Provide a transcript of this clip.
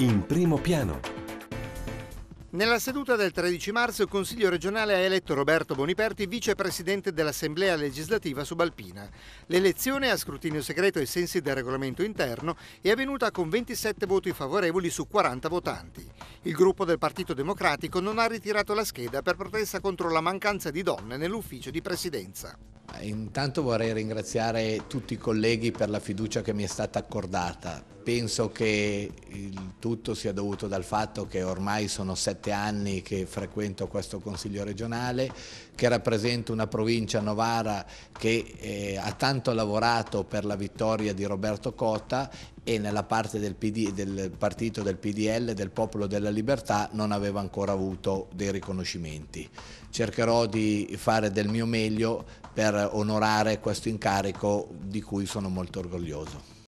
in primo piano. Nella seduta del 13 marzo il Consiglio regionale ha eletto Roberto Boniperti vicepresidente dell'Assemblea legislativa subalpina. L'elezione a scrutinio segreto ai sensi del regolamento interno è avvenuta con 27 voti favorevoli su 40 votanti. Il gruppo del Partito Democratico non ha ritirato la scheda per protesta contro la mancanza di donne nell'ufficio di presidenza. Intanto vorrei ringraziare tutti i colleghi per la fiducia che mi è stata accordata. Penso che il tutto sia dovuto dal fatto che ormai sono sette anni che frequento questo Consiglio regionale, che rappresento una provincia novara che eh, ha tanto lavorato per la vittoria di Roberto Cotta e nella parte del, PD, del partito del PDL, del Popolo della Libertà, non aveva ancora avuto dei riconoscimenti. Cercherò di fare del mio meglio per onorare questo incarico di cui sono molto orgoglioso.